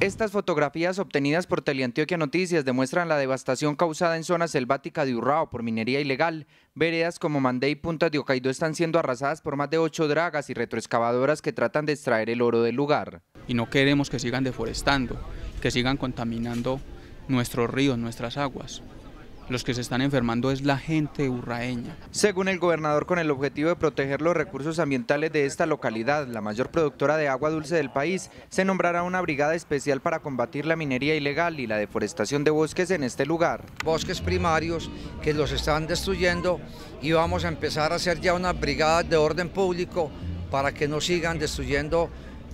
Estas fotografías obtenidas por Teleantioquia Noticias demuestran la devastación causada en zona selvática de Urrao por minería ilegal. Veredas como Mandé y Punta de Ocaidó están siendo arrasadas por más de ocho dragas y retroexcavadoras que tratan de extraer el oro del lugar. Y no queremos que sigan deforestando, que sigan contaminando nuestros ríos, nuestras aguas los que se están enfermando es la gente urraeña. Según el gobernador, con el objetivo de proteger los recursos ambientales de esta localidad, la mayor productora de agua dulce del país, se nombrará una brigada especial para combatir la minería ilegal y la deforestación de bosques en este lugar. Bosques primarios que los están destruyendo y vamos a empezar a hacer ya una brigada de orden público para que no sigan destruyendo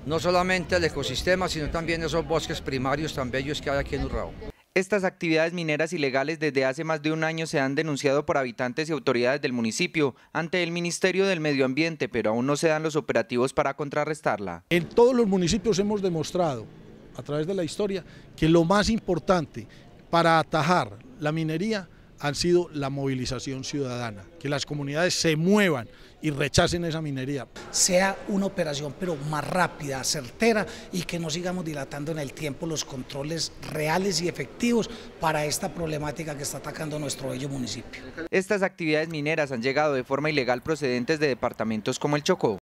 no solamente el ecosistema, sino también esos bosques primarios tan bellos que hay aquí en Urrao. Estas actividades mineras ilegales desde hace más de un año se han denunciado por habitantes y autoridades del municipio ante el Ministerio del Medio Ambiente, pero aún no se dan los operativos para contrarrestarla. En todos los municipios hemos demostrado, a través de la historia, que lo más importante para atajar la minería han sido la movilización ciudadana, que las comunidades se muevan y rechacen esa minería. Sea una operación pero más rápida, certera y que no sigamos dilatando en el tiempo los controles reales y efectivos para esta problemática que está atacando nuestro bello municipio. Estas actividades mineras han llegado de forma ilegal procedentes de departamentos como el Chocó.